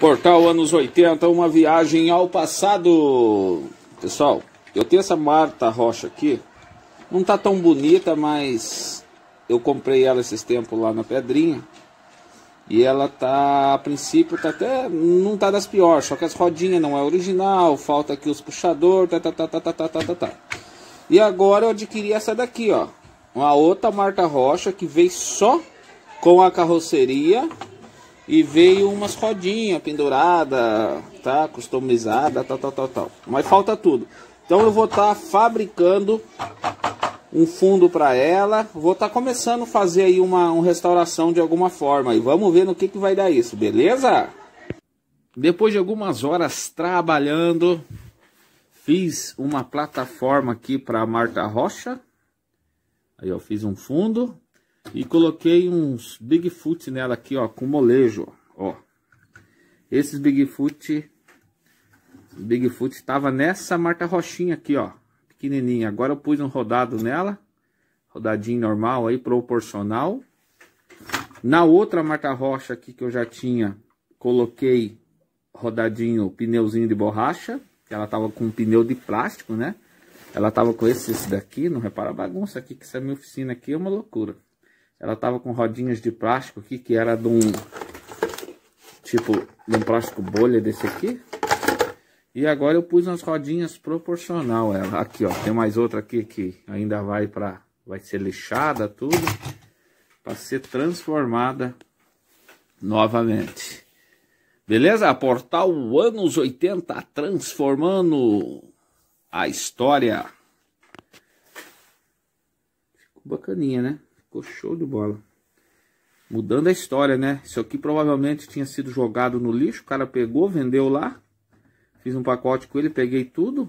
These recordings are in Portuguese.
Portal anos 80, uma viagem ao passado. Pessoal, eu tenho essa Marta Rocha aqui. Não tá tão bonita, mas eu comprei ela esses tempos lá na Pedrinha. E ela tá, a princípio, tá até não tá das piores, só que as rodinhas não é original, falta aqui os puxador, tá, tá, tá, tá, tá, tá, tá, tá. tá. E agora eu adquiri essa daqui, ó. Uma outra Marta Rocha que veio só com a carroceria e veio umas rodinhas pendurada, tá? Customizada, tal, tal, tal, tal. Mas falta tudo. Então eu vou estar tá fabricando um fundo para ela. Vou estar tá começando a fazer aí uma, uma restauração de alguma forma. E vamos ver no que, que vai dar isso, beleza? Depois de algumas horas trabalhando, fiz uma plataforma aqui para a Marta Rocha. Aí eu fiz um fundo e coloquei uns Bigfoot nela aqui, ó, com molejo, ó. Esses Bigfoot... Bigfoot estava nessa marca roxinha aqui, ó. Pequenininha. Agora eu pus um rodado nela. Rodadinho normal aí, proporcional. Na outra marca roxa aqui que eu já tinha, coloquei rodadinho, pneuzinho de borracha. Que ela tava com um pneu de plástico, né? Ela tava com esse, esse daqui, não repara a bagunça aqui, que essa é minha oficina aqui é uma loucura. Ela tava com rodinhas de plástico aqui, que era de um... Tipo, de um plástico bolha desse aqui. E agora eu pus umas rodinhas proporcional ela. Aqui, ó. Tem mais outra aqui que ainda vai pra... Vai ser lixada, tudo. Pra ser transformada novamente. Beleza? Portal Anos 80 transformando a história. Ficou bacaninha, né? Ficou show de bola. Mudando a história, né? Isso aqui provavelmente tinha sido jogado no lixo. O cara pegou, vendeu lá. Fiz um pacote com ele, peguei tudo.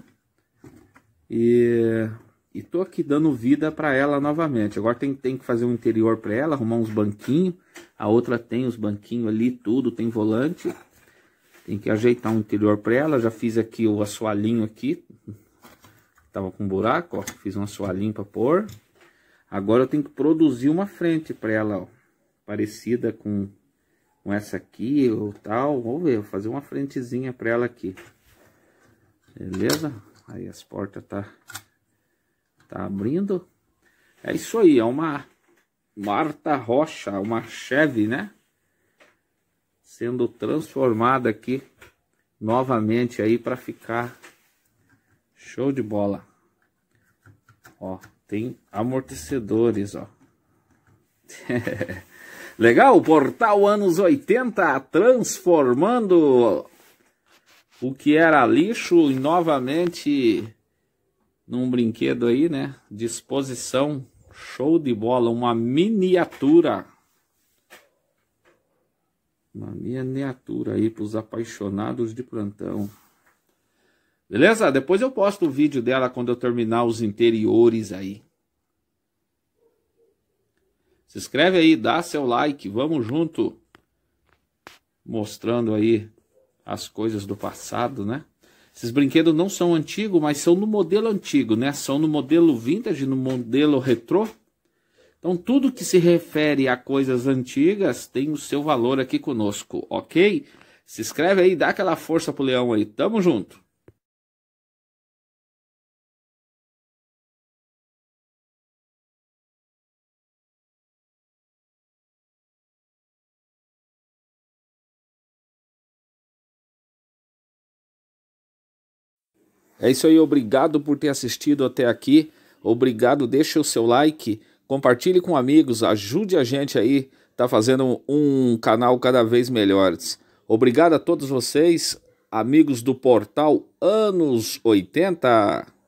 E, e tô aqui dando vida para ela novamente. Agora tem, tem que fazer um interior para ela, arrumar uns banquinhos. A outra tem os banquinhos ali, tudo, tem volante. Tem que ajeitar um interior para ela. Já fiz aqui o assoalhinho aqui. Tava com um buraco, ó. Fiz um assoalhinho para pôr. Agora eu tenho que produzir uma frente para ela, ó, parecida com, com essa aqui ou tal. Vamos ver, vou fazer uma frentezinha para ela aqui. Beleza? Aí as portas tá, tá abrindo. É isso aí, é uma Marta Rocha, uma Chevy, né? Sendo transformada aqui novamente aí para ficar show de bola. Ó, tem amortecedores, ó. Legal, portal anos 80 transformando o que era lixo e novamente num brinquedo aí, né? Disposição, show de bola, uma miniatura. Uma miniatura aí para os apaixonados de plantão. Beleza? Depois eu posto o vídeo dela quando eu terminar os interiores aí. Se inscreve aí, dá seu like, vamos junto. Mostrando aí as coisas do passado, né? Esses brinquedos não são antigos, mas são no modelo antigo, né? São no modelo vintage, no modelo retrô. Então, tudo que se refere a coisas antigas tem o seu valor aqui conosco, ok? Se inscreve aí, dá aquela força pro leão aí. Tamo junto! É isso aí, obrigado por ter assistido até aqui. Obrigado, deixe o seu like, compartilhe com amigos, ajude a gente aí, tá fazendo um canal cada vez melhor. Obrigado a todos vocês, amigos do portal Anos 80.